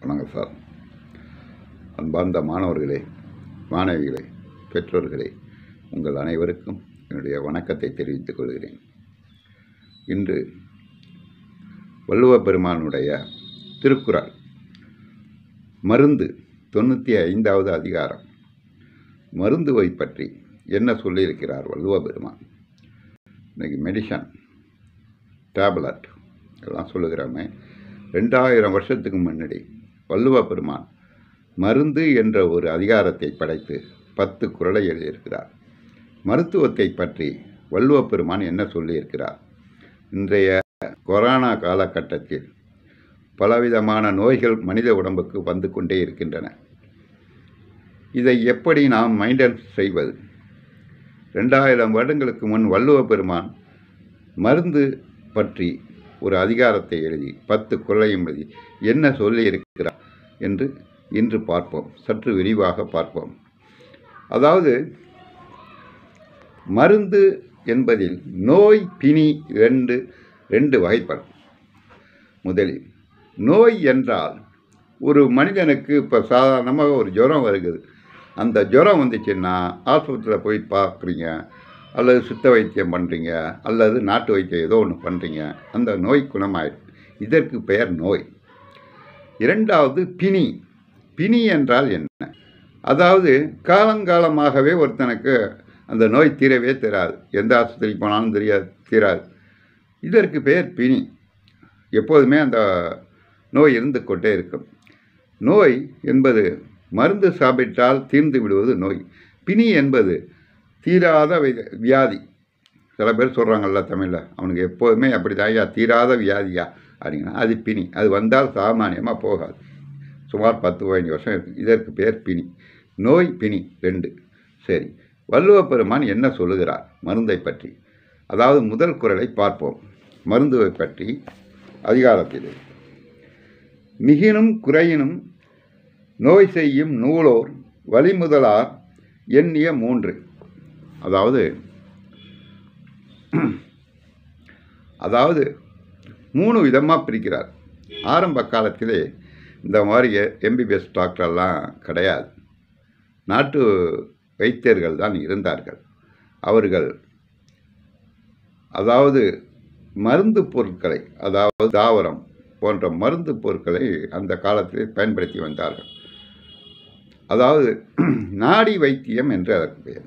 வணக்கம் சார் அன்பார்ந்த மாணவர்களே மாணவிகளே பெற்றோர்களே உங்கள் அனைவருக்கும் என்னுடைய வணக்கத்தை தெரிவித்துக் கொள்கிறேன் இன்று வள்ளுவ பெருமானுடைய திருக்குறள் மருந்து தொண்ணூற்றி ஐந்தாவது அதிகாரம் மருந்துவை பற்றி என்ன சொல்லியிருக்கிறார் வள்ளுவ பெருமான் இன்றைக்கி மெடிசன் டேப்லெட் இதெல்லாம் சொல்லுகிறோமே ரெண்டாயிரம் வருஷத்துக்கு முன்னாடி வள்ளுவ பெருமான் மருந்து என்ற ஒரு அதிகாரத்தை படைத்து பத்து குரலை எழுதியிருக்கிறார் மருத்துவத்தை பற்றி வள்ளுவ பெருமான் என்ன சொல்லியிருக்கிறார் இன்றைய கொரோனா காலகட்டத்தில் பலவிதமான நோய்கள் மனித உடம்புக்கு வந்து கொண்டே இருக்கின்றன இதை எப்படி நாம் மைண்டன் செய்வது ரெண்டாயிரம் வருடங்களுக்கு முன் வள்ளுவ பெருமான் மருந்து பற்றி ஒரு அதிகாரத்தை எழுதி பத்து குரலையும் எழுதி என்ன சொல்லியிருக்கிறார் என்று இன்று பார்ப்போம் சற்று விரிவாக பார்ப்போம் அதாவது மருந்து என்பதில் நோய் பிணி ரெண்டு ரெண்டு வகைப்படும் முதலில் நோய் என்றால் ஒரு மனிதனுக்கு இப்போ சாதாரணமாக ஒரு ஜுரம் வருகிறது அந்த ஜுரம் வந்துச்சுன்னா ஆஸ்பத்திரியில் போய் பார்க்குறீங்க அல்லது சுத்த வைத்தியம் பண்ணுறீங்க அல்லது நாட்டு வைத்தியம் ஏதோ ஒன்று பண்ணுறீங்க அந்த நோய் குணமாயிடும் இதற்கு பெயர் நோய் இரண்டாவது பிணி பிணி என்றால் என்ன அதாவது காலங்காலமாகவே ஒருத்தனுக்கு அந்த நோய் தீரவே தீராது எந்த ஆஸ்பத்திரிக்கு போனாலும் தெரியாது தீராது இதற்கு பெயர் பிணி எப்போதுமே அந்த நோய் இருந்து கொண்டே இருக்கும் நோய் என்பது மருந்து சாப்பிட்டால் தீர்ந்து விடுவது நோய் பிணி என்பது தீராத வியாதி சில பேர் சொல்கிறாங்கல்ல தமிழில் அவனுக்கு எப்போதுமே அப்படி தாயா தீராத வியாதியா அப்படின்னா அது பிணி அது வந்தால் சாமானியமாக போகாது சுமார் பத்து பதினஞ்சு வருஷம் இருக்குது இதற்கு பேர் பிணி நோய் பிணி ரெண்டு சரி வள்ளுவப்பெருமான் என்ன சொல்லுகிறார் மருந்தை பற்றி அதாவது முதல் குரலை பார்ப்போம் மருந்துவை பற்றி அதிகாரத்தில் மிகினும் குறையினும் நோய் செய்யும் நூலோர் வழிமுதலார் எண்ணிய மூன்று அதாவது அதாவது மூணு விதமாக பிரிக்கிறார் ஆரம்ப காலத்திலே இந்த மாதிரி எம்பிபிஎஸ் டாக்டர்லாம் கிடையாது நாட்டு வைத்தியர்கள் தான் இருந்தார்கள் அவர்கள் அதாவது மருந்து பொருட்களை அதாவது தாவரம் போன்ற மருந்து பொருட்களை அந்த காலத்தில் பயன்படுத்தி வந்தார்கள் அதாவது நாடி வைத்தியம் என்று அதற்கு பெயர்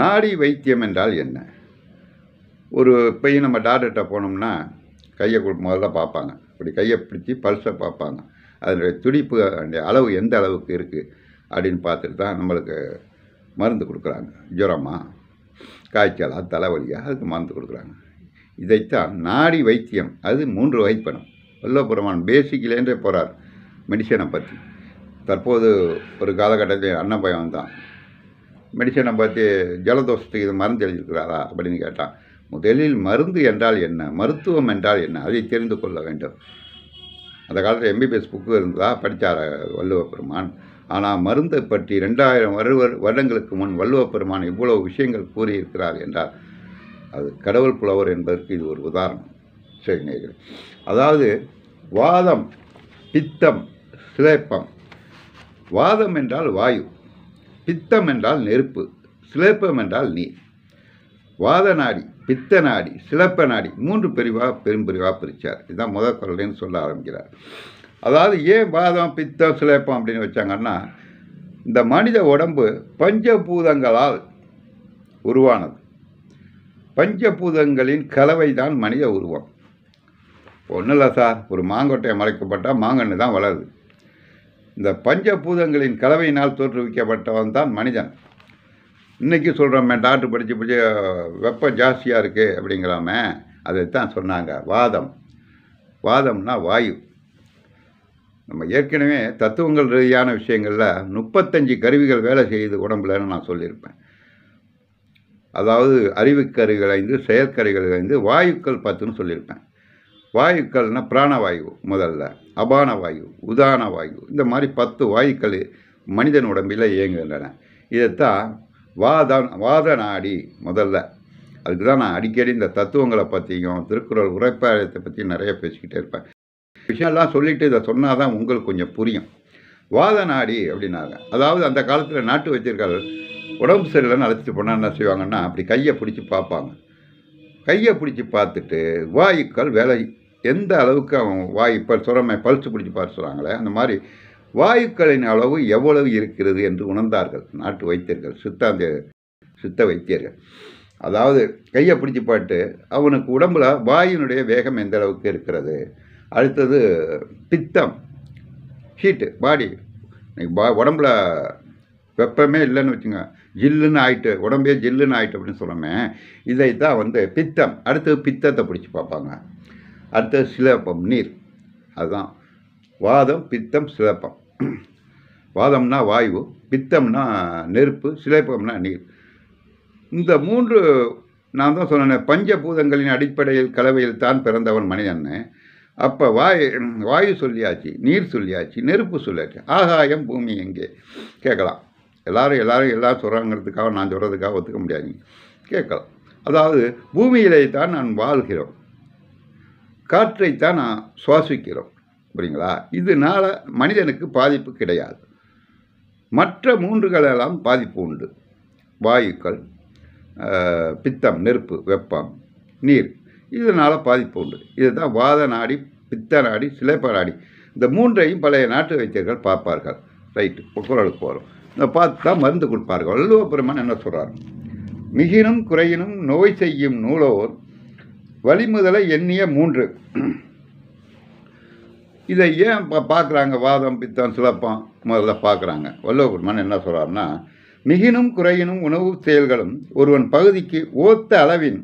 நாடி வைத்தியம் என்றால் என்ன ஒரு இப்போ நம்ம டாக்டர்கிட்ட போனோம்னா கையை முதல்ல பார்ப்பாங்க இப்படி கையை பிடிச்சி பல்ஸை பார்ப்பாங்க அதனுடைய துடிப்பு அதனுடைய அளவு எந்த அளவுக்கு இருக்குது அப்படின்னு பார்த்துட்டு தான் நம்மளுக்கு மருந்து கொடுக்குறாங்க ஜுரமாக காய்ச்சலா தலைவலியாக அதுக்கு மருந்து கொடுக்குறாங்க இதைத்தான் நாடி வைத்தியம் அது மூன்று வகைப்படும் வல்லபுரமான் பேசிக்கிலேன்றே போகிறார் மெடிசனை பற்றி தற்போது ஒரு காலகட்டத்தில் அண்ணன் பையன் தான் மெடிசனை பற்றி ஜலதோஷத்துக்கு இது மருந்து எழுதியிருக்கிறாரா அப்படின்னு கேட்டான் முதலில் மருந்து என்றால் என்ன மருத்துவம் என்றால் என்ன அதை தெரிந்து கொள்ள வேண்டும் அந்த காலத்தில் எம்பிபிஎஸ் புக்கு இருந்ததா படித்தார் வள்ளுவ பெருமான் ஆனால் மருந்தை பற்றி ரெண்டாயிரம் வருடங்களுக்கு முன் வள்ளுவ பெருமான் இவ்வளவு விஷயங்கள் கூறியிருக்கிறார் என்றால் அது கடவுள் புலவர் என்பதற்கு இது ஒரு உதாரணம் சரி அதாவது வாதம் பித்தம் சிலேப்பம் வாதம் என்றால் வாயு பித்தம் என்றால் நெருப்பு சிலேப்பம் என்றால் நீர் வாத நாடி பித்த நாடி சிலப்ப நாடி மூன்று பிரிவாக பெரும்பிரிவாக பிரித்தார் இதுதான் முதல் குரல்னு சொல்ல ஆரம்பிக்கிறார் அதாவது ஏன் வாதம் பித்தம் சிலப்பம் அப்படின்னு வச்சாங்கன்னா இந்த மனித உடம்பு பஞ்சபூதங்களால் உருவானது பஞ்சபூதங்களின் கலவை தான் மனித உருவம் ஒன்றும் இல்லை சார் ஒரு மாங்கொட்டையை மறைக்கப்பட்டால் மாங்கன்று தான் வளருது இந்த பஞ்சபூதங்களின் கலவையினால் தோற்றுவிக்கப்பட்டவன் தான் மனிதன் இன்றைக்கி சொல்கிறோமே டாக்டர் படித்து படிச்சு வெப்பம் ஜாஸ்தியாக இருக்குது அப்படிங்கிறாம அதைத்தான் சொன்னாங்க வாதம் வாதம்னா வாயு நம்ம ஏற்கனவே தத்துவங்கள் ரீதியான விஷயங்களில் முப்பத்தஞ்சு கருவிகள் வேலை செய்யுது உடம்புலன்னு நான் சொல்லியிருப்பேன் அதாவது அறிவுக்கருவிகள் ஐந்து செயற்கருவிகள் ஐந்து வாயுக்கள் பத்துன்னு சொல்லியிருப்பேன் வாயுக்கள்னால் பிராணவாயு முதல்ல அபான வாயு உதான வாயு இந்த மாதிரி பத்து வாயுக்கள் மனிதன் உடம்பில் இயங்குகின்றன இதைத்தான் வாதன் வாத நாடி முதல்ல அதுக்கு தான் நான் அடிக்கடி இந்த தத்துவங்களை பற்றியும் திருக்குறள் உரைப்பாளையத்தை பற்றியும் நிறைய பேசிக்கிட்டே இருப்பேன் விஷயம்லாம் சொல்லிவிட்டு இதை சொன்னால் தான் உங்களுக்கு கொஞ்சம் புரியும் வாத நாடி அப்படின்னாங்க அதாவது அந்த காலத்தில் நாட்டு வைத்தியர்கள் உடம்பு சரியில்லைன்னு அழைச்சிட்டு போனால் என்ன செய்வாங்கன்னா அப்படி கையை பிடிச்சி பார்ப்பாங்க கையை பிடிச்சி பார்த்துட்டு வாயுக்கள் வேலை எந்த அளவுக்கு அவன் வாய் இப்போ சுரமை பல்ஸ் பிடிச்சி பார்த்து சொல்கிறாங்களே அந்த மாதிரி வாயுக்களின் அளவு எவ்வளவு இருக்கிறது என்று உணர்ந்தார்கள் நாட்டு வைத்தியர்கள் சித்தாந்த சித்த வைத்தியர்கள் அதாவது கையை பிடிச்சி பாட்டு அவனுக்கு உடம்புல வாயுனுடைய வேகம் எந்த அளவுக்கு இருக்கிறது அடுத்தது பித்தம் ஹீட்டு பாடி இன்னைக்கு பா உடம்புல வெப்பமே இல்லைன்னு வச்சுங்க ஜில்லுன்னு ஆயிட்டு உடம்பே ஜில்லுன்னு ஆயிட்டு அப்படின்னு சொன்னோமே இதை தான் வந்து பித்தம் அடுத்தது பித்தத்தை பிடிச்சி பார்ப்பாங்க அடுத்தது சிலப்பம் நீர் அதுதான் வாதம் பித்தம் சிலப்பம் வாதம்னா வாயு பித்தம்னா நெருப்பு சிலைப்பம்னா நீர் இந்த மூன்று நான் தான் சொன்னேன் பஞ்சபூதங்களின் அடிப்படையில் கலவையில் தான் பிறந்தவன் மனிதன் அப்போ வாய் வாயு சொல்லியாச்சு நீர் சொல்லியாச்சு நெருப்பு சொல்லியாச்சு ஆகாயம் பூமி எங்கே கேட்கலாம் எல்லாரும் எல்லாரும் எல்லாரும் சொல்கிறாங்கிறதுக்காக நான் சொல்கிறதுக்காக ஒத்துக்க முடியாது கேட்கலாம் அதாவது பூமியிலே தான் நான் வாழ்கிறோம் காற்றைத்தான் நான் சுவாசிக்கிறோம் புரியுங்களா இதனால் மனிதனுக்கு பாதிப்பு கிடையாது மற்ற மூன்றுகளெல்லாம் பாதிப்பு உண்டு வாயுக்கள் பித்தம் நெருப்பு வெப்பம் நீர் இதனால் பாதிப்பு உண்டு இதுதான் வாத நாடி பித்த நாடி சிலைப்ப நாடி இந்த மூன்றையும் பழைய நாட்டு வைத்தியர்கள் பார்ப்பார்கள் ரைட்டு குரலுக்கு போகிறோம் இந்த பார்த்து தான் மருந்து கொடுப்பார்கள் வள்ளுவ என்ன சொல்கிறார் மிகினும் குறையினும் நோய் செய்யும் நூலோர் வழிமுதலை எண்ணிய மூன்று இதை ஏன் இப்போ பார்க்குறாங்க வாதம் பித்தம் சிலப்பம் முதல்ல பார்க்குறாங்க வல்லவகுருமான் என்ன சொல்கிறாருன்னா மிகினும் குறையினும் உணவு செயல்களும் ஒருவன் பகுதிக்கு ஓத்த அளவின்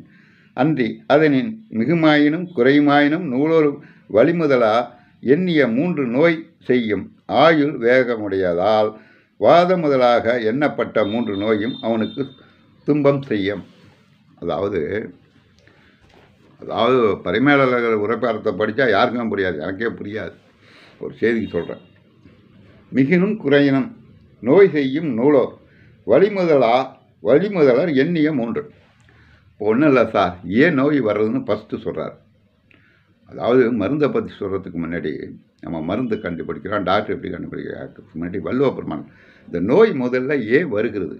அன்றி அதனின் மிகுமாயினும் குறையுமாயினும் நூலொரு வழிமுதலா எண்ணிய மூன்று நோய் செய்யும் ஆயுள் வேகமுடையதால் வாத முதலாக எண்ணப்பட்ட மூன்று நோயும் அவனுக்கு துன்பம் செய்யும் அதாவது அதாவது பரிமேலழகர் உரைப்பாரத்தை படித்தா யாருக்கும் புரியாது எனக்கே புரியாது ஒரு செய்திக்கு சொல்கிறேன் மிகினும் குறையினும் நோய் செய்யும் நூலோர் வழிமுதலா வழிமுதலர் எண்ணிய மூன்று இப்போ ஒன்றும் இல்லை சார் ஏன் நோய் வர்றதுன்னு ஃபஸ்ட்டு சொல்கிறார் அதாவது மருந்தை பற்றி சொல்கிறதுக்கு முன்னாடி நம்ம மருந்து கண்டுபிடிக்கிறோம் டாக்டர் எப்படி கண்டுபிடிக்கிறதுக்கு முன்னாடி வள்ளுவ இந்த நோய் முதல்ல ஏன் வருகிறது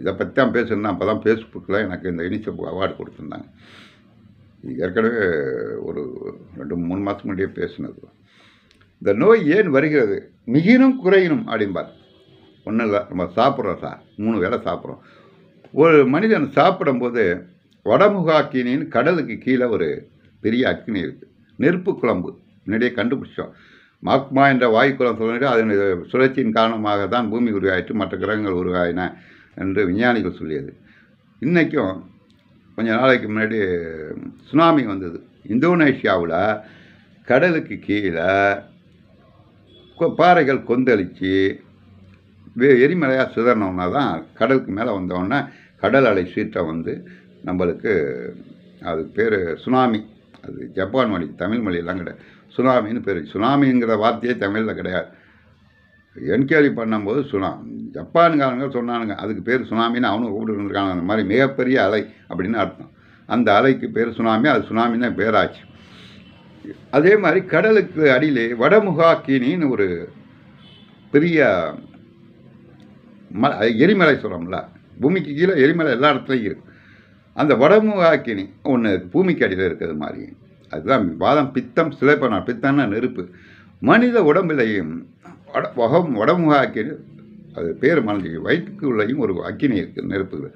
இதை பற்றி தான் பேசணும்னா அப்போ தான் ஃபேஸ்புக்கில் எனக்கு இந்த இனிசப்பு அவார்டு கொடுத்துருந்தாங்க ஏற்கனவே ஒரு ரெண்டு மூணு மாதத்துக்கு முன்னாடியே பேசினது இந்த நோய் ஏன் வருகிறது மிகினும் குறையினும் அப்படிம்பார் ஒன்றும் இல்லை நம்ம சாப்பிட்றோம் சார் மூணு வேளை சாப்பிட்றோம் ஒரு மனிதன் சாப்பிடும்போது வடமுக கடலுக்கு கீழே ஒரு பெரிய அக்கினி இருக்குது நெருப்பு குழம்பு முன்னாடியே கண்டுபிடிச்சோம் மாக்மா என்ற வாயுக்குளம் சொல்லிட்டு அதன் சுழற்சியின் காரணமாக தான் பூமி உருவாயிட்டு மற்ற கிரகங்கள் உருவாயின என்று விஞ்ஞானிகள் சொல்லியது இன்றைக்கும் கொஞ்ச நாளைக்கு முன்னாடி சுனாமி வந்தது இந்தோனேஷியாவில் கடலுக்கு கீழே பாறைகள் கொந்தளித்து வே எரிமலையாக சிதறினோம்னா தான் கடலுக்கு மேலே வந்தோன்னே கடல் அலை சீற்றம் வந்து நம்மளுக்கு அது பேர் சுனாமி அது ஜப்பான் மொழி தமிழ் மொழியெல்லாம் கிடையாது சுனாமின்னு பேர் சுனாமிங்கிற வார்த்தையே தமிழில் கிடையாது என்கொயரி பண்ணும்போது சுனா ஜப்பானுக்காரங்க சொன்னானுங்க அதுக்கு பேர் சுனாமின்னு அவனும் கூப்பிட்டு இருந்திருக்காங்க அந்த மாதிரி மிகப்பெரிய அலை அப்படின்னு அர்த்தம் அந்த அலைக்கு பேர் சுனாமி அது சுனாமி தான் பேராச்சு அதே மாதிரி கடலுக்கு அடியிலே வடமுகாக்கினின்னு ஒரு பெரிய ம எரிமலை சொல்கிறோம்ல பூமிக்கு கீழே எரிமலை எல்லா இடத்துலையும் இருக்குது அந்த வடமுகாக்கினி ஒன்று பூமிக்கு அடியில் இருக்கிறது மாதிரி அதுதான் வாதம் பித்தம் சிலைப்பனா பித்தம்னா நெருப்பு மனித உடம்புலையும் வட வகம் வடமுக அது பேர் வயிற்றுக்கு வயிற்றுக்குள்ளேயும் ஒரு அக்கினி இருக்குது நெருப்பு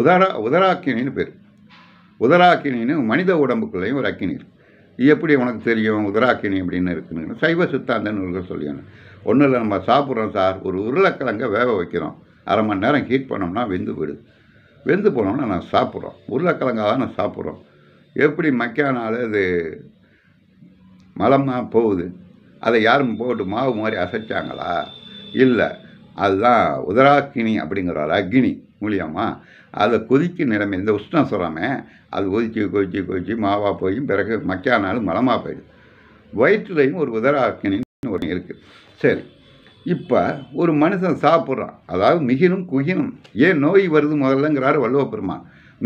உதரா உதராக்கினின்னு பேர் உதராக்கினின்னு மனித உடம்புக்குள்ளேயும் ஒரு அக்கினி இருக்குது எப்படி உனக்கு தெரியும் உதராக்கினி அப்படின்னு இருக்குன்னு சைவ சித்தாந்தன்னு நூல்கள் சொல்லியாங்க ஒன்றும் இல்லை நம்ம சாப்பிட்றோம் சார் ஒரு உருளைக்கிழங்கை வேக வைக்கிறோம் அரை மணி நேரம் ஹீட் பண்ணோம்னா வெந்து போயிடுது வெந்து போனோம்னா நான் சாப்பிட்றோம் உருளைக்கிழங்காக தான் நான் சாப்பிட்றோம் எப்படி மக்கானால அது மலமாக போகுது அதை யாரும் போட்டு மாவு மாதிரி அசைச்சாங்களா இல்லை அதுதான் உதராக்கினி அப்படிங்கிற ஒரு அக்னி மூலியமா அதை கொதிக்கும் நிலைமை இந்த உஷ்ணம் சொல்லாமே அது கொதிச்சு கொதிச்சு கொதிச்சு மாவாக போய் பிறகு மக்கானாலும் மலமாக போயிடுது வயிற்றுலையும் ஒரு உதராக்கினின்னு ஒரு இருக்குது சரி இப்போ ஒரு மனுஷன் சாப்பிட்றான் அதாவது மிகினும் குகினும் ஏன் நோய் வருது முதல்லங்கிறாரு வள்ளுவ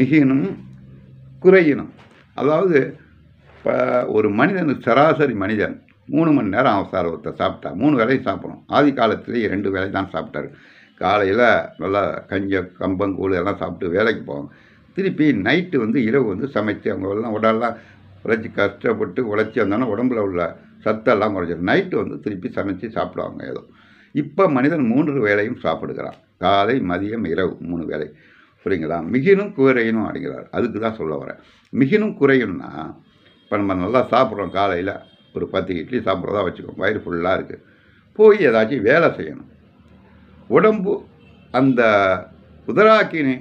மிகினும் குறையினும் அதாவது இப்போ ஒரு மனிதனுக்கு சராசரி மனிதன் மூணு மணி நேரம் அவசர சார் ஒருத்தர் சாப்பிட்டா மூணு வேலையும் சாப்பிடும் ஆதி காலத்துலேயே ரெண்டு வேலை தான் சாப்பிட்டாரு காலையில் நல்லா கஞ்ச கம்பங்கூழ் எல்லாம் சாப்பிட்டு வேலைக்கு போவாங்க திருப்பி நைட்டு வந்து இரவு வந்து சமைத்து அவங்க எல்லாம் உடல்லாம் உழைச்சி கஷ்டப்பட்டு உழைச்சி வந்தோன்னா உடம்புல உள்ள சத்தெல்லாம் குறைஞ்சிடும் நைட்டு வந்து திருப்பி சமைச்சு சாப்பிடுவாங்க ஏதோ இப்போ மனிதன் மூன்று வேலையும் சாப்பிடுகிறான் காலை மதியம் இரவு மூணு வேலை புரியுங்களா மிகினும் குறையணும் அப்படிங்கிறார் அதுக்கு தான் சொல்ல வரேன் மிகினும் குறையும்னா இப்போ நம்ம நல்லா சாப்பிட்றோம் காலையில் ஒரு பத்து இட்லி சாப்பிட்றதா வச்சுக்கோங்க வயிறு ஃபுல்லாக இருக்குது போய் ஏதாச்சும் வேலை செய்யணும் உடம்பு அந்த உதராக்கினு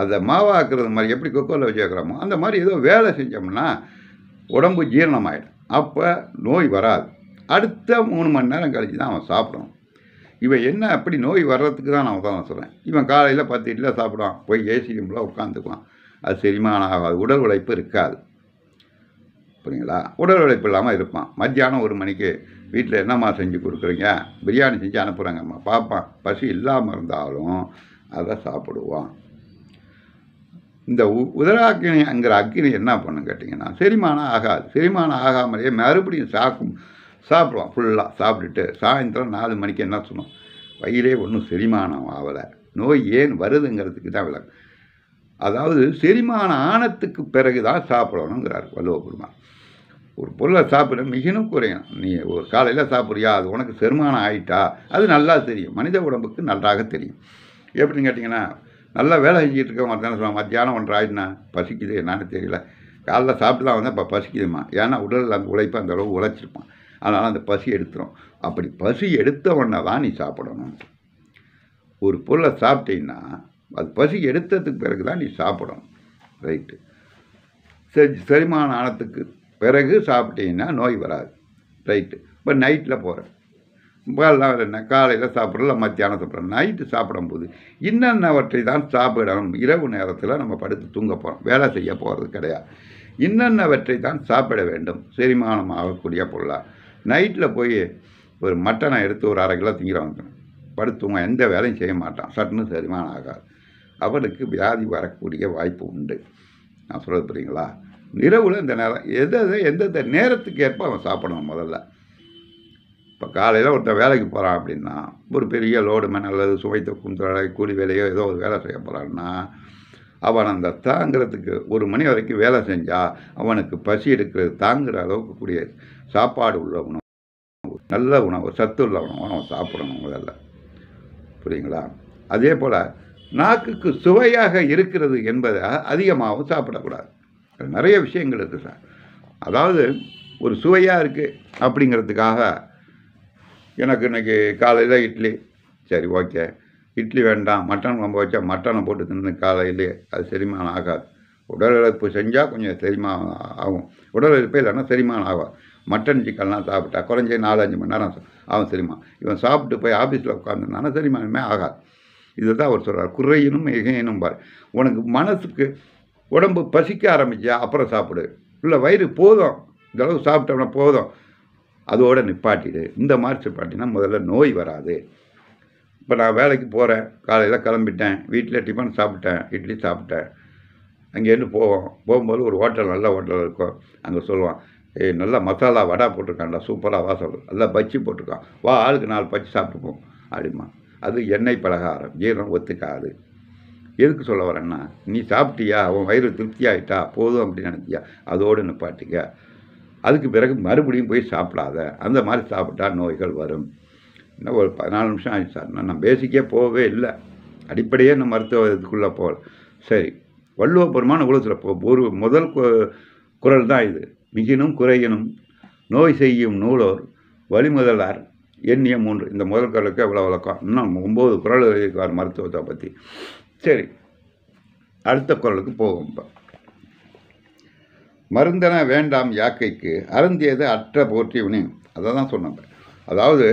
அதை மாவாக்குறது மாதிரி எப்படி கொக்கோவில் வச்சு வைக்கிறோமோ அந்த மாதிரி ஏதோ வேலை செஞ்சோம்னா உடம்பு ஜீரணமாயிடும் அப்போ நோய் வராது அடுத்த மூணு மணி நேரம் கழித்து தான் அவன் சாப்பிடணும் இவன் என்ன அப்படி நோய் வர்றதுக்கு தான் நான் உதாரணம் சொல்கிறேன் இவன் காலையில் பத்து இட்லியில் சாப்பிடுவான் போய் ஏசி ரூமில் உட்காந்துக்குவான் அது செரிமானம் ஆகாது உடல் உழைப்பு இருக்காது புரியுங்களா உடல் உழைப்பு இல்லாமல் இருப்பான் மத்தியானம் ஒரு மணிக்கு வீட்டில் என்னம்மா செஞ்சு கொடுக்குறீங்க பிரியாணி செஞ்சு அனுப்புகிறாங்கம்மா பார்ப்பான் பசி இல்லாமல் இருந்தாலும் அதை சாப்பிடுவான் இந்த உ உதராக்கினிங்கிற அக்கினி என்ன பண்ணுன்னு கேட்டிங்கன்னா செரிமானம் ஆகாது செரிமானம் ஆகாமலேயே மறுபடியும் சாக்கும் சாப்பிடலாம் ஃபுல்லாக சாப்பிட்டுட்டு சாயந்தரம் நாலு மணிக்கு என்ன சொன்னோம் வயிறே ஒன்றும் செரிமானம் ஆகலை நோய் ஏன் வருதுங்கிறதுக்கு தான் விளக்கம் அதாவது செரிமானம் ஆனத்துக்கு பிறகு தான் சாப்பிடணுங்கிறார் வள்ளுவ ஒரு பொருளை சாப்பிட மிகனும் குறையும் நீ ஒரு காலையில் சாப்பிட்றியா அது உனக்கு செருமானம் ஆகிட்டா அது நல்லா தெரியும் மனித உடம்புக்கு நன்றாக தெரியும் எப்படின்னு கேட்டிங்கன்னா நல்லா வேலை செஞ்சுட்டு இருக்க மத்தியானம் சொல்லுவாங்க மத்தியானம் ஒன்று ஆயிடுனா பசிக்குது என்னான்னு தெரியல காலைல சாப்பிட்டுலாம் வந்தால் இப்போ பசிக்குதுமா ஏன்னா உடலில் அந்த உழைப்பு அந்த அளவு உழைச்சிருப்பான் அதனால் அந்த பசி எடுத்துரும் அப்படி பசி எடுத்த உடனே தான் நீ சாப்பிடணும் ஒரு பொருளை சாப்பிட்டீங்கன்னா அது பசி எடுத்ததுக்கு பிறகு தான் நீ சாப்பிடணும் ரைட்டு சரி செரிமான ஆனத்துக்கு பிறகு சாப்பிட்டீங்கன்னா நோய் வராது ரைட்டு இப்போ நைட்டில் போகிறேன் என்ன காலையில் சாப்பிட்றல மத்தியானம் சாப்பிட்றோம் நைட்டு சாப்பிடும்போது இன்னென்னவற்றை தான் சாப்பிடணும் இரவு நேரத்தில் நம்ம படுத்து தூங்க போகிறோம் வேலை செய்ய போகிறது கிடையாது இன்னென்னவற்றை தான் சாப்பிட வேண்டும் செரிமானம் ஆகக்கூடிய பொருளாக நைட்டில் போய் ஒரு மட்டனை எடுத்து ஒரு அரை கிலோ திங்கிறோம் படுத்துவோம் எந்த வேலையும் செய்ய மாட்டான் சட்டுன்னு செரிமானம் ஆகாது அவளுக்கு வியாதி வரக்கூடிய வாய்ப்பு உண்டு நான் சொல்கிறது புரியுங்களா இரவில் இந்த நேரம் எதை எந்தெந்த நேரத்துக்கு ஏற்ப அவன் சாப்பிடணும் முதல்ல இப்போ காலையில் ஒருத்தன் வேலைக்கு போகிறான் அப்படின்னா ஒரு பெரிய லோடு மேன் அல்லது சுவைத்த குந்தலை கூலி வேலையோ ஏதோ ஒரு வேலை செய்ய போகிறான்னா அவன் அந்த தாங்கிறதுக்கு ஒரு மணி வரைக்கும் வேலை செஞ்சால் அவனுக்கு பசி எடுக்கிறது தாங்குகிற அளவுக்கு கூடிய சாப்பாடு உள்ள உணவு நல்ல உணவு சத்து உள்ள உணவு அவன் சாப்பிடணும் முதல்ல புரியுங்களா அதே போல் நாக்குக்கு சுவையாக இருக்கிறது என்பதை அதிகமாகவும் சாப்பிடக்கூடாது நிறைய விஷயங்கள் இருக்குது சார் அதாவது ஒரு சுவையாக இருக்குது அப்படிங்கிறதுக்காக எனக்கு இன்றைக்கி காலையில் இட்லி சரி ஓகே இட்லி வேண்டாம் மட்டன் குழம்பு வச்சா மட்டனை போட்டு தின்னு காலையிலே அது செரிமானம் ஆகாது உடல் இழப்பு செஞ்சால் கொஞ்சம் செரிமானம் ஆகும் உடல் இழப்பு இல்லைன்னா செரிமானம் ஆகும் மட்டன் சிக்கன்லாம் சாப்பிட்டா குறைஞ்சி நாலஞ்சு மணி நேரம் அவன் செரிமான் இவன் சாப்பிட்டு போய் ஆஃபீஸில் உட்காந்துருந்தானா செரிமானமே ஆகாது இதுதான் அவர் சொல்கிறார் குறையினும் மிகையினும் பார் உனக்கு மனசுக்கு உடம்பு பசிக்க ஆரம்பிச்சா அப்புறம் சாப்பிடு இல்லை வயிறு போதும் இந்தளவு சாப்பிட்டோம்னா போதும் அதோடு நிப்பாட்டிடு இந்த மாதிரி நிப்பாட்டினா முதல்ல நோய் வராது இப்போ நான் வேலைக்கு போகிறேன் காலையில் கிளம்பிட்டேன் வீட்டில் டிஃபன் சாப்பிட்டேன் இட்லி சாப்பிட்டேன் அங்கேருந்து போவோம் போகும்போது ஒரு ஹோட்டல் நல்ல ஹோட்டல் இருக்கும் அங்கே சொல்லுவான் ஏய் நல்லா மசாலா வடா போட்டிருக்கான்டா சூப்பராக வாசல் நல்லா பஜ்ஜி போட்டிருக்கான் வா ஆளுக்கு நாலு பஜ்ஜி சாப்பிட்டுப்போம் அப்படிமா அது எண்ணெய் பலகாரம் ஜீரணம் ஒத்துக்காது எதுக்கு சொல்ல வரேன்னா நீ சாப்பிட்டியா உன் வயிறு திருப்தி ஆகிட்டா போதும் அப்படின்னு நினச்சியா அதோடு நிப்பாட்டிக்க அதுக்கு பிறகு மறுபடியும் போய் சாப்பிடாத அந்த மாதிரி சாப்பிட்டா நோய்கள் வரும் இன்னும் ஒரு பதினாலு நிமிஷம் ஆயிடுச்சு சார் நான் பேசிக்கே போகவே இல்லை அடிப்படையே நான் மருத்துவ இதுக்குள்ளே போகல சரி வள்ளுவபுரமான பெருமான உலகத்தில் ஒரு முதல் குரல் தான் இது மிகினும் குறையினும் நோய் செய்யும் நூலோர் வழிமுதலார் எண்ணிய மூன்று இந்த முதல் குரலுக்கு எவ்வளோ வழக்கம் இன்னும் ஒம்பது குரல் எழுதியிருக்கார் மருத்துவத்தை பற்றி சரி அடுத்த குரலுக்கு போகும் மருந்தன வேண்டாம் யாக்கைக்கு அருந்தியது அற்ற போற்றிவினேன் அதை தான் சொன்னாங்க அதாவது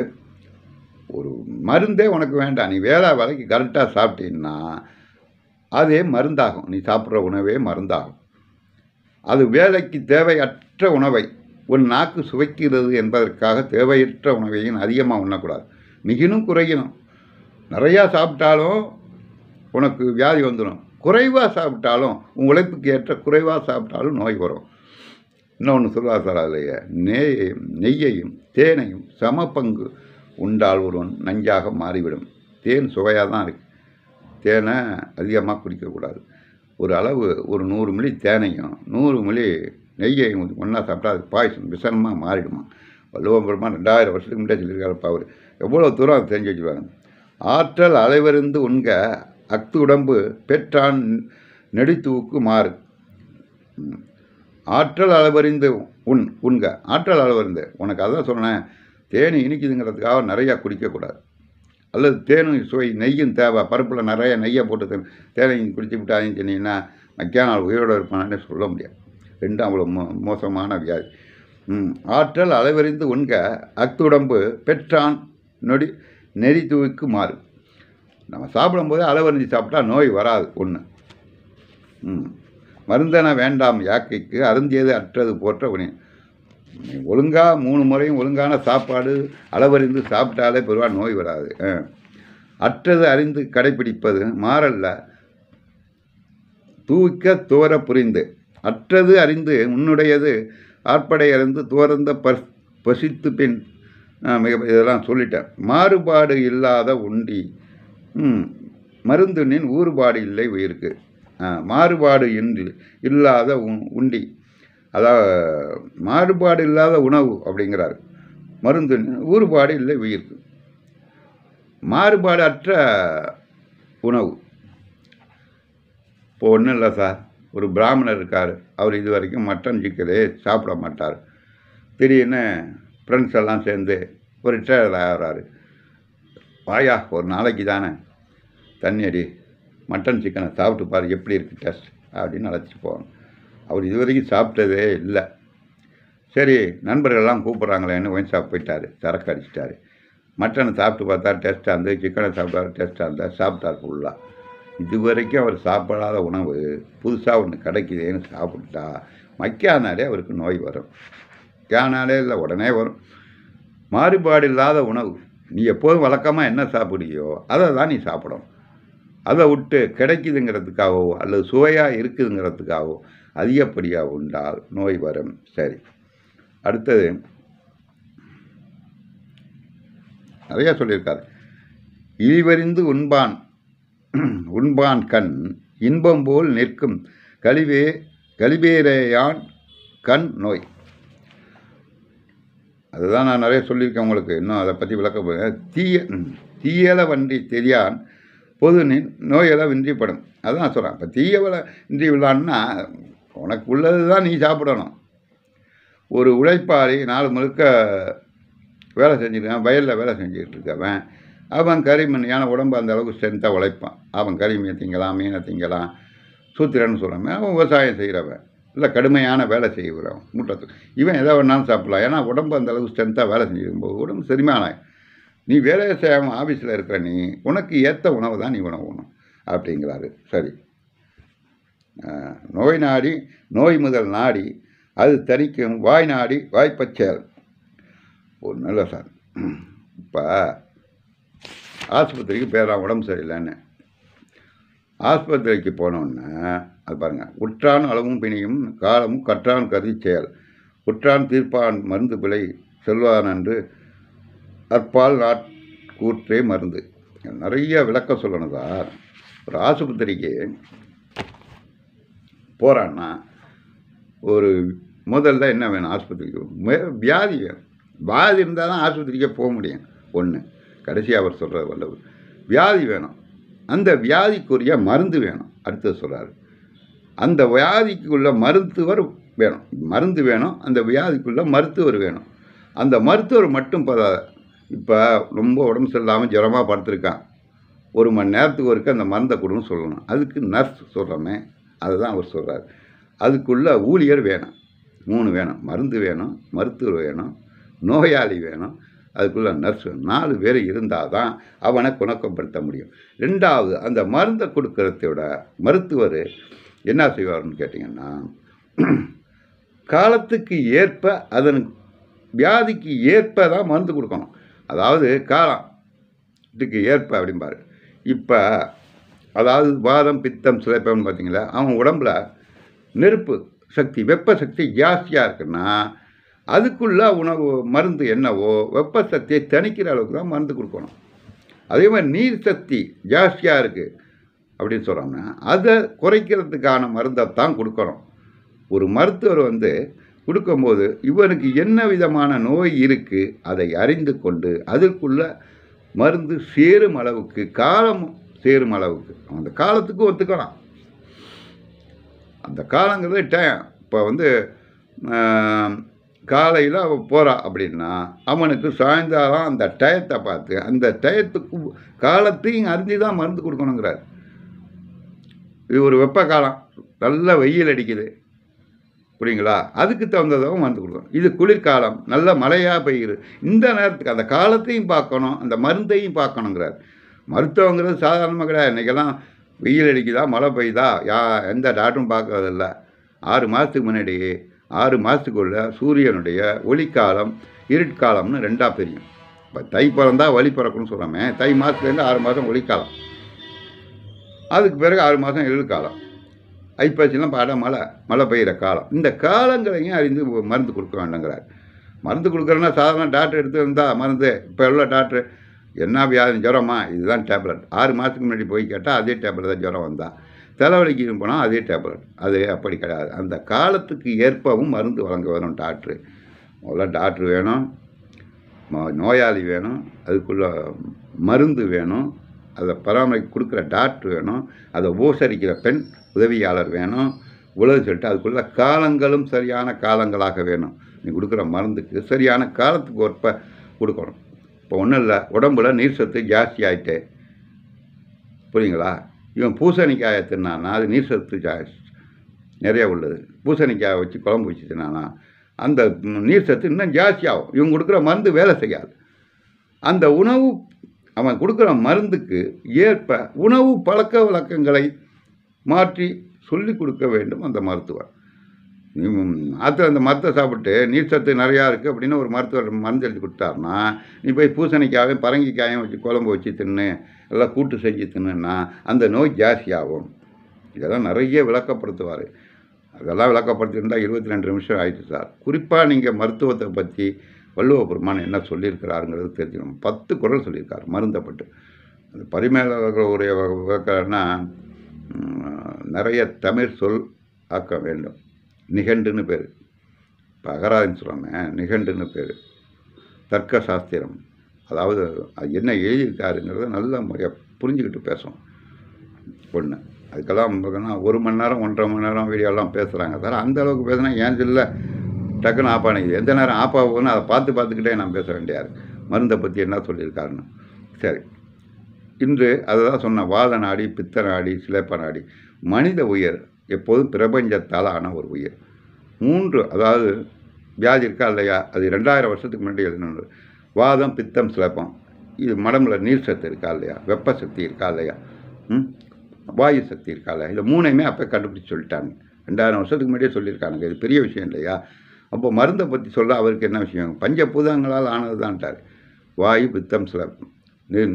ஒரு மருந்தே உனக்கு வேண்டாம் நீ வேலை வேலைக்கு கரெக்டாக சாப்பிட்டீங்கன்னா அதே மருந்தாகும் நீ சாப்பிட்ற உணவே மருந்தாகும் அது வேலைக்கு தேவையற்ற உணவை உன் நாக்கு சுவைக்கிறது என்பதற்காக தேவையற்ற உணவையும் அதிகமாக உண்ணக்கூடாது மிகினும் குறையணும் நிறையா சாப்பிட்டாலும் உனக்கு வியாதி வந்துடும் குறைவாக சாப்பிட்டாலும் உன் உழைப்புக்கு ஏற்ற குறைவாக சாப்பிட்டாலும் நோய் வரும் இன்னொன்று சொல்லுவார் சார் அதுலையே நெய்யையும் நெய்யையும் தேனையும் சம பங்கு உண்டால் ஒருவன் நஞ்சாக மாறிவிடும் தேன் சுவையாக தான் இருக்குது தேனை அதிகமாக குடிக்கக்கூடாது ஒரு அளவு ஒரு நூறு மில்லி தேனையும் நூறு மில்லி நெய்யையும் ஒன்றா சாப்பிட்டா அது பாய்சன் விஷனமாக மாறிடுமா வள்ளுவம் பெருமா ரெண்டாயிரம் வருஷத்துக்கு முன்னாடி சொல்லியிருக்காருப்பா அவர் எவ்வளோ தூரம் தெரிஞ்சு வச்சுருவாங்க ஆற்றல் அலைவருந்து உண்க அஃது உடம்பு பெற்றான் நெடுத்தூக்கு மாறு ஆற்றல் அளவறிந்து உன் உண்க ஆற்றல் அளவறிந்து உனக்கு அதான் சொன்னேன் தேனி இனிக்குதுங்கிறதுக்காக நிறையா குடிக்கக்கூடாது அல்லது தேனும் சுவை நெய்யும் தேவை பருப்பில் நிறைய நெய்யை போட்டு தேனை குடிச்சு விட்டாங்கன்னு சொன்னீங்கன்னா மக்கியானால் உயிரோடு இருப்பானே சொல்ல முடியாது ரெண்டும் அவ்வளோ மோ மோசமான வியாதி ஆற்றல் அளவறிந்து உண்க அத்துடம்பு பெற்றான் நொடி நெறி தூவிக்கு மாறும் நம்ம சாப்பிடும்போது அளவறிஞ்சு சாப்பிட்டா நோய் வராது ஒன்று ம் மருந்தன வேண்டாம் யாக்கைக்கு அருந்தியது அற்றது போற்ற உணவு ஒழுங்காக மூணு முறையும் ஒழுங்கான சாப்பாடு அளவறிந்து சாப்பிட்டாலே பெருவாக நோய் வராது அற்றது அறிந்து கடைபிடிப்பது மாறல்ல தூக்க துவர புரிந்து அற்றது அறிந்து உன்னுடையது ஆற்படை அறிந்து துவர்ந்த பஸ் பசித்து பின் மிக இதெல்லாம் சொல்லிட்டேன் மாறுபாடு இல்லாத உண்டி மருந்துண்ணின் ஊறுபாடு இல்லை உயிருக்கு மாறுபாடு இன்றி இல்லாத உண்டி அதாவது மாறுபாடு இல்லாத உணவு அப்படிங்கிறார் மருந்து ஊறுபாடு இல்லை உயிருக்கு மாறுபாடு அற்ற உணவு இப்போ ஒன்றும் இல்லை சார் ஒரு பிராமணர் இருக்கார் அவர் இது வரைக்கும் மட்டன் சிக்கலே சாப்பிட மாட்டார் திடீர்னு ஃப்ரெண்ட்ஸ் எல்லாம் சேர்ந்து ஒரு ட்ரேலர் ஆகிறாரு வாயா ஒரு நாளைக்கு தானே தண்ணி அடி மட்டன் சிக்கனை சாப்பிட்டு பாரு எப்படி இருக்குது டேஸ்ட் அப்படின்னு அழைச்சிட்டு போகணும் அவர் இதுவரைக்கும் சாப்பிட்டதே இல்லை சரி நண்பர்கள்லாம் கூப்பிட்றாங்களேன்னு ஒயின் சாப்பிட்டு போயிட்டார் சரக்கு அடிச்சிட்டாரு மட்டனை சாப்பிட்டு பார்த்தா டேஸ்ட்டாக இருந்தது சிக்கனை சாப்பிட்டாரு டேஸ்ட்டாக இருந்தால் சாப்பிட்டார் ஃபுல்லாக இது வரைக்கும் அவர் சாப்பிடாத உணவு புதுசாக ஒன்று கிடைக்குதுன்னு சாப்பிட்டா மைக்கானாலே அவருக்கு நோய் வரும் கேனாலே இல்லை உடனே வரும் மாறுபாடு இல்லாத உணவு நீ எப்போதும் வழக்கமாக என்ன சாப்பிடுவியோ அதை தான் நீ சாப்பிடணும் அதை விட்டு கிடைக்குதுங்கிறதுக்காகவோ அல்லது சுவையாக இருக்குதுங்கிறதுக்காகவோ அதிகப்படியாக உண்டால் நோய் வரும் சரி அடுத்தது நிறையா சொல்லியிருக்காரு இழிவறிந்து உண்பான் உண்பான் கண் இன்பம் போல் நிற்கும் கழிவே கழிவேரையான் கண் நோய் அதுதான் நான் நிறைய சொல்லியிருக்கேன் உங்களுக்கு இன்னும் அதை பற்றி விளக்க போகிறேன் தீய தீயல வண்டி தெரியான் பொது நோயெல வின்றிப்படும் அதுதான் சொல்கிறேன் இப்போ தீயவள இன்றி விழான்னா உனக்கு உள்ளது தான் நீ சாப்பிடணும் ஒரு உழைப்பாளி நாலு முழுக்க வேலை செஞ்சுருக்கான் வயலில் வேலை செஞ்சுக்கிட்டு இருக்கவன் அவன் கரிமணியான உடம்பு அந்த அளவுக்கு ஸ்ட்ரென்த்தாக உழைப்பான் அவன் மீன் திங்கலாம் மீனை திங்கலாம் சூத்திரன்னு சொல்கிறேன் அவன் விவசாயம் செய்கிறவன் இல்லை கடுமையான வேலை செய்கிறோம் முட்டத்து இவன் எதை வேணாலும் சாப்பிட்லாம் ஏன்னா உடம்பு அந்த அளவுக்கு ஸ்ட்ரென்த்தாக வேலை போது உடம்பு செரிமானம் நீ வேலையை செய்யாமல் ஆஃபீஸில் இருக்கிற நீ உனக்கு ஏற்ற உணவு தான் நீ உணவணும் அப்படிங்கிறாரு சரி நோய் நாடி நோய் முதல் நாடி அது தனிக்கும் வாய் நாடி வாய்ப்பச்செயல் ஒன்றும் இல்லை சார் இப்போ ஆஸ்பத்திரிக்கு போயிடறான் உடம்பு சரியில்லைன்னு ஆஸ்பத்திரிக்கு போனோன்னா அது பாருங்கள் உற்றான் அளவும் பிணியும் காலமும் கற்றான் கருதி செயல் உற்றான் தீர்ப்பான் மருந்து பிழை செல்வான் என்று அற்பால் நாட்கூற்றே மருந்து நிறைய விளக்கம் சொல்லணும் சார் ஒரு ஆஸ்பத்திரிக்கு போகிறான்னா ஒரு முதல்ல என்ன வேணும் ஆஸ்பத்திரிக்கு வியாதி வேணும் வியாதி இருந்தால் தான் ஆஸ்பத்திரிக்கே போக முடியும் ஒன்று கடைசியாக அவர் சொல்கிற வல்லவர் வியாதி வேணும் அந்த வியாதிக்குரிய மருந்து வேணும் அடுத்தது சொல்கிறார் அந்த வியாதிக்குள்ள மருத்துவர் வேணும் மருந்து வேணும் அந்த வியாதிக்குள்ள மருத்துவர் வேணும் அந்த மருத்துவர் மட்டும் போதாத இப்போ ரொம்ப உடம்பு சரியில்லாமல் ஜுரமாக படுத்திருக்கான் ஒரு மணி நேரத்துக்கு ஒருக்க அந்த மருந்தை கொடுன்னு சொல்லணும் அதுக்கு நர்ஸ் சொல்கிறோமே அதுதான் அவர் சொல்கிறார் அதுக்குள்ள ஊழியர் வேணும் மூணு வேணும் மருந்து வேணும் மருத்துவர் வேணும் நோயாளி வேணும் அதுக்குள்ள நர்ஸ் நாலு பேர் இருந்தால் தான் அவனை குணக்கப்படுத்த முடியும் ரெண்டாவது அந்த மருந்தை கொடுக்கறத விட மருத்துவர் என்ன செய்வார்னு கேட்டிங்கன்னா காலத்துக்கு ஏற்ப அதன் வியாதிக்கு ஏற்ப தான் மருந்து கொடுக்கணும் அதாவது காலம் இதுக்கு ஏற்ப அப்படிம்பார் இப்போ அதாவது வாதம் பித்தம் சிலைப்பம்னு பார்த்தீங்களா அவங்க உடம்புல நெருப்பு சக்தி வெப்ப சக்தி ஜாஸ்தியாக இருக்குன்னா அதுக்குள்ளே உணவு மருந்து என்னவோ வெப்ப சக்தியை தணிக்கிற அளவுக்கு தான் மருந்து கொடுக்கணும் அதே மாதிரி நீர் சக்தி ஜாஸ்தியாக இருக்குது அப்படின்னு சொல்கிறோம்னா அதை குறைக்கிறதுக்கான மருந்தை தான் கொடுக்கணும் ஒரு மருத்துவர் வந்து கொடுக்கும்போது இவனுக்கு என்ன விதமான நோய் இருக்குது அதை அறிந்து கொண்டு அதற்குள்ள மருந்து சேரும் அளவுக்கு காலம் சேரும் அளவுக்கு அந்த காலத்துக்கு ஒத்துக்கலாம் அந்த காலங்கிறது டைம் இப்போ வந்து காலையில் அவன் போகிறான் அப்படின்னா அவனுக்கு சாயந்தாலம் அந்த டயத்தை பார்த்து அந்த டயத்துக்கு காலத்தையும் அறிஞ்சு தான் மருந்து கொடுக்கணுங்கிறார் இது ஒரு வெப்ப காலம் நல்ல வெயில் அடிக்குது புரியுங்களா அதுக்கு தகுந்ததாகவும் வந்து கொடுக்கணும் இது குளிர்காலம் நல்ல மழையாக பெய்யுது இந்த நேரத்துக்கு அந்த காலத்தையும் பார்க்கணும் அந்த மருந்தையும் பார்க்கணுங்கிறார் மருத்துவங்கிறது சாதாரணமாக கிடையாது இன்றைக்கெல்லாம் வெயில் அடிக்குதா மழை பெய்யுதா யா எந்த டாக்டரும் பார்க்கறதில்ல ஆறு மாதத்துக்கு முன்னாடி ஆறு மாதத்துக்குள்ள சூரியனுடைய ஒளிக்காலம் இருட்காலம்னு ரெண்டாக பிரியும் இப்போ தை பிறந்தால் வழி பிறக்கணும்னு சொல்கிறோமே தை மாதத்துலேருந்து ஆறு மாதம் ஒளிக்காலம் அதுக்கு பிறகு ஆறு மாதம் எழுது காலம் ஐப்பசிலாம் பாட மழை மழை பெய்கிற காலம் இந்த காலங்களையும் அறிந்து மருந்து கொடுக்க வேண்டுங்கிறார் மருந்து கொடுக்குறேன்னா சாதாரண டாக்டர் எடுத்து வந்தால் மருந்து இப்போ எவ்வளோ டாக்டர் என்ன வியாதி ஜுரமா இதுதான் டேப்லெட் ஆறு மாதத்துக்கு முன்னாடி போய் கேட்டால் அதே டேப்லெட் தான் ஜுரம் வந்தால் தலைவலிக்கு போனால் அதே டேப்லெட் அது அப்படி கிடையாது அந்த காலத்துக்கு ஏற்பவும் மருந்து வழங்க வேணும் டாக்டரு முதல்ல டாக்டர் வேணும் நோயாளி வேணும் அதுக்குள்ளே மருந்து வேணும் அதை பராமரிக்க கொடுக்குற டாக்டர் வேணும் அதை ஊசரிக்கிற பெண் உதவியாளர் வேணும் உழவு சொல்லிட்டு அதுக்குள்ள காலங்களும் சரியான காலங்களாக வேணும் நீ கொடுக்குற மருந்துக்கு சரியான காலத்துக்கு ஒற்ப கொடுக்கணும் இப்போ ஒன்றும் இல்லை உடம்புல நீர் சத்து ஜாஸ்தி ஆகிட்டு புரியுங்களா இவன் பூசணிக்காயை தின்னானா அது நீர் சத்து ஜாஸ்தி நிறைய உள்ளது பூசணிக்காயை வச்சு குழம்பு வச்சு தின்னானா அந்த நீர் சத்து இன்னும் ஜாஸ்தி ஆகும் இவங்க கொடுக்குற மருந்து வேலை செய்யாது அந்த உணவு அவன் கொடுக்குற மருந்துக்கு ஏற்ப உணவு பழக்க வழக்கங்களை மாற்றி சொல்லி கொடுக்க வேண்டும் அந்த மருத்துவர் ஆற்று அந்த மரத்தை சாப்பிட்டு நீர் சத்து நிறையா இருக்குது அப்படின்னு ஒரு மருத்துவர் மருந்து எழுதி கொடுத்தாருன்னா நீ போய் பூசணிக்காயும் பரங்கிக்காயும் வச்சு குழம்பு வச்சு தின்னு எல்லாம் கூட்டு செஞ்சு தின்னுன்னா அந்த நோய் ஜாஸ்தியாகும் இதெல்லாம் நிறைய விளக்கப்படுத்துவார் அதெல்லாம் விளக்கப்படுத்திருந்தால் இருபத்தி ரெண்டு நிமிஷம் ஆயிடுச்சு சார் குறிப்பாக நீங்கள் மருத்துவத்தை பற்றி வள்ளுவ பெருமான் என்ன சொல்லியிருக்கிறாருங்கிறது தெரிஞ்சுக்கணும் பத்து குரல் சொல்லியிருக்காரு மருந்தப்பட்டு அந்த உரிய வகைன்னா நிறைய தமிழ் சொல் ஆக்க வேண்டும் நிகண்டுன்னு பேர் இப்போ அகராதின்னு சொல்லாமல் நிகண்டுன்னு பேர் தர்க்க சாஸ்திரம் அதாவது அது என்ன எழுதியிருக்காருங்கிறத நல்ல முறையாக புரிஞ்சுக்கிட்டு பேசும் ஒன்று அதுக்கெல்லாம் ஒரு மணி நேரம் ஒன்றரை மணி நேரம் வீடியோலாம் பேசுகிறாங்க சார் அந்த அளவுக்கு பேசுனா ஏன் சொல்ல டக்குன்னு ஆப் ஆனது எந்த நேரம் ஆஃப் ஆகும்னு அதை பார்த்து பார்த்துக்கிட்டே நான் பேச வேண்டியார் மருந்தை பற்றி என்ன சொல்லியிருக்காருன்னு சரி இன்று அதை தான் சொன்ன வாத நாடி பித்த நாடி சிலப்ப நாடி மனித உயிர் எப்போதும் பிரபஞ்சத்தால் ஆன ஒரு உயிர் மூன்று அதாவது வியாதி இருக்கா இல்லையா அது ரெண்டாயிரம் வருஷத்துக்கு முன்னாடி எழுதினது வாதம் பித்தம் சிலப்பம் இது மடம்புல நீர் சத்து இருக்கா இல்லையா வெப்ப சக்தி இருக்கா இல்லையா வாயு சக்தி இருக்கா இல்லையா இதை மூணையுமே அப்போ கண்டுபிடிச்சி சொல்லிட்டாங்க ரெண்டாயிரம் வருஷத்துக்கு முன்னாடியே சொல்லியிருக்காங்க இது பெரிய விஷயம் இல்லையா அப்போ மருந்தை பற்றி சொல்ல அவருக்கு என்ன விஷயம் பஞ்சபூதங்களால் ஆனது தான்ட்டார் வாயு பித்தம் சில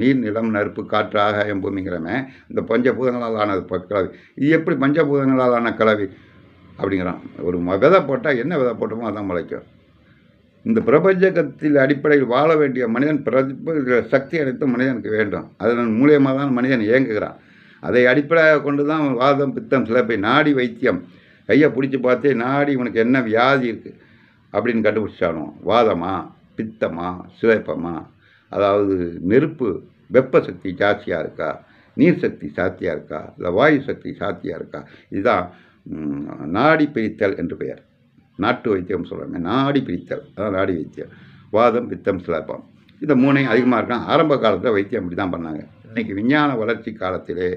நீர் நிலம் நெருப்பு காற்று ஆகாயம் பூமிங்கிறமே இந்த பஞ்சபூதங்களால் ஆனது கலவி இது எப்படி பஞ்சபூதங்களால் ஆன கலவி அப்படிங்கிறான் ஒரு விதை போட்டால் என்ன விதை போட்டோமோ அதான் முளைக்கும் இந்த பிரபஞ்சகத்தில் அடிப்படையில் வாழ வேண்டிய மனிதன் பிரதிப சக்தி அனைத்தும் மனிதனுக்கு வேண்டும் அதன் மூலியமாக தான் மனிதன் இயங்குகிறான் அதை அடிப்படையாக கொண்டு தான் வாதம் பித்தம் சிலப்பை நாடி வைத்தியம் கையை பிடிச்சி பார்த்தே நாடி உனக்கு என்ன வியாதி இருக்குது அப்படின்னு கண்டுபிடிச்சாலும் வாதமா பித்தமா சிவப்பமா அதாவது நெருப்பு வெப்ப சக்தி ஜாஸ்தியாக இருக்கா நீர் சக்தி சாத்தியாக இருக்கா இல்லை வாயு சக்தி சாத்தியாக இருக்கா இதுதான் நாடி பிரித்தல் என்று பெயர் நாட்டு வைத்தியம் சொல்கிறாங்க நாடி பிரித்தல் அதான் நாடி வைத்தியம் வாதம் பித்தம் சிலப்பம் இந்த மூணையும் அதிகமாக இருக்கான் ஆரம்ப காலத்தில் வைத்தியம் அப்படி தான் பண்ணாங்க இன்றைக்கி விஞ்ஞான வளர்ச்சி காலத்திலே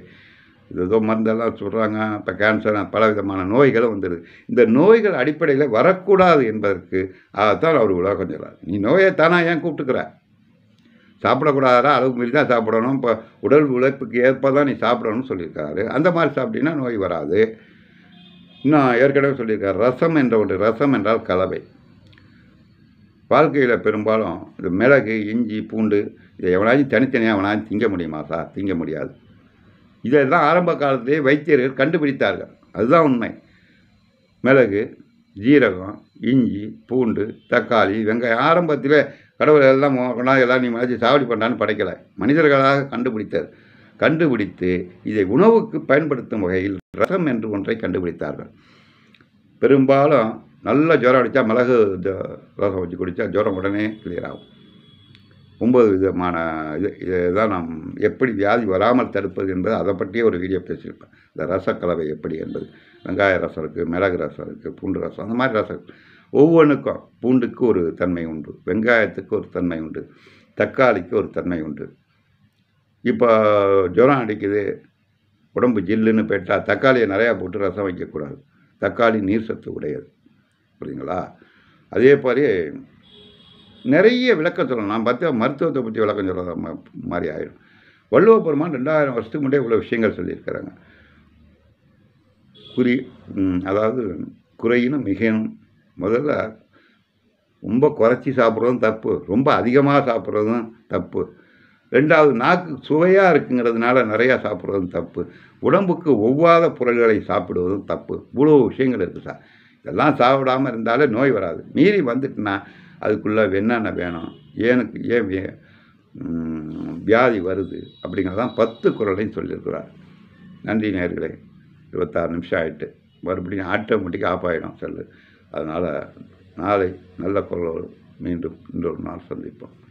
ஏதோ மருந்தெல்லாம் சொல்கிறாங்க இப்போ கேன்சர் பல விதமான நோய்களும் வந்துடுது இந்த நோய்கள் அடிப்படையில் வரக்கூடாது என்பதற்கு அதைத்தான் அவர் உலகம் சொல்கிறார் நீ நோயை தானா ஏன் கூப்பிட்டுக்கிற சாப்பிடக்கூடாதா அளவு மீறி தான் சாப்பிடணும் இப்போ உடல் உழைப்புக்கு ஏற்ப தான் நீ சாப்பிடணும்னு சொல்லியிருக்காரு அந்த மாதிரி சாப்பிட்டீங்கன்னா நோய் வராது இன்னும் ஏற்கனவே சொல்லியிருக்காரு ரசம் என்ற ஒன்று ரசம் என்றால் கலவை வாழ்க்கையில் பெரும்பாலும் இந்த மிளகு இஞ்சி பூண்டு இதை எவனாச்சும் தனித்தனியாக அவனாச்சும் திங்க முடியுமா சார் திங்க முடியாது இதை தான் ஆரம்ப காலத்திலே வைத்தியர்கள் கண்டுபிடித்தார்கள் அதுதான் உண்மை மிளகு ஜீரகம் இஞ்சி பூண்டு தக்காளி வெங்காயம் ஆரம்பத்தில் கடவுள் எல்லாம் கொண்டாந்து எல்லாம் நீ மலைச்சி சாவடி பண்ணான்னு படைக்கலை மனிதர்களாக கண்டுபிடித்தார் கண்டுபிடித்து இதை உணவுக்கு பயன்படுத்தும் வகையில் ரசம் என்று ஒன்றை கண்டுபிடித்தார்கள் பெரும்பாலும் நல்ல ஜுரம் அடித்தா மிளகு ரசம் வச்சு குடித்தா ஜுரம் உடனே கிளியர் ஆகும் ஒம்பது விதமான இது இதுதான் நாம் எப்படி வியாதி வராமல் தடுப்பது என்பது அதை பற்றியே ஒரு வீடியோ பேசியிருப்பேன் இந்த ரசக்கலவை எப்படி என்பது வெங்காய ரசம் இருக்குது மிளகு ரசம் இருக்குது பூண்டு ரசம் அந்த மாதிரி ரசம் ஒவ்வொன்றுக்கும் பூண்டுக்கு ஒரு தன்மை உண்டு வெங்காயத்துக்கு ஒரு தன்மை உண்டு தக்காளிக்கு ஒரு தன்மை உண்டு இப்போ ஜுரம் அடிக்குது உடம்பு ஜில்லுன்னு போயிட்டால் தக்காளியை நிறையா போட்டு ரசம் வைக்கக்கூடாது தக்காளி நீர் சத்து உடையது புரியுங்களா அதே மாதிரி நிறைய விளக்கம் சொல்லணும் நான் பார்த்தா மருத்துவத்தை பற்றி விளக்கம் சொல்ல மாதிரி ஆயிடும் வள்ளுவ பெருமான் ரெண்டாயிரம் வருஷத்துக்கு முன்னே இவ்வளோ விஷயங்கள் சொல்லியிருக்கிறாங்க குறி அதாவது குறையினும் மிகனும் முதல்ல ரொம்ப குறைச்சி சாப்பிட்றதும் தப்பு ரொம்ப அதிகமாக சாப்பிட்றதும் தப்பு ரெண்டாவது நாக்கு சுவையாக இருக்குங்கிறதுனால நிறையா சாப்பிட்றதும் தப்பு உடம்புக்கு ஒவ்வாத பொருள்களை சாப்பிடுவதும் தப்பு இவ்வளோ விஷயங்கள் இருக்குது சார் இதெல்லாம் சாப்பிடாமல் இருந்தாலே நோய் வராது மீறி வந்துட்டுனா அதுக்குள்ளே என்னென்ன வேணும் ஏனுக்கு ஏன் வியாதி வருது அப்படிங்கிறதான் பத்து குரலையும் சொல்லியிருக்கிறார் நன்றி நேர்களே இருபத்தாறு நிமிஷம் ஆகிட்டு மறுபடியும் ஆட்டோமேட்டிக்காக ஆஃப் ஆகிடும் செல்லு அதனால் நாளை நல்ல குரல் மீண்டும் இன்னொரு நாள் சந்திப்போம்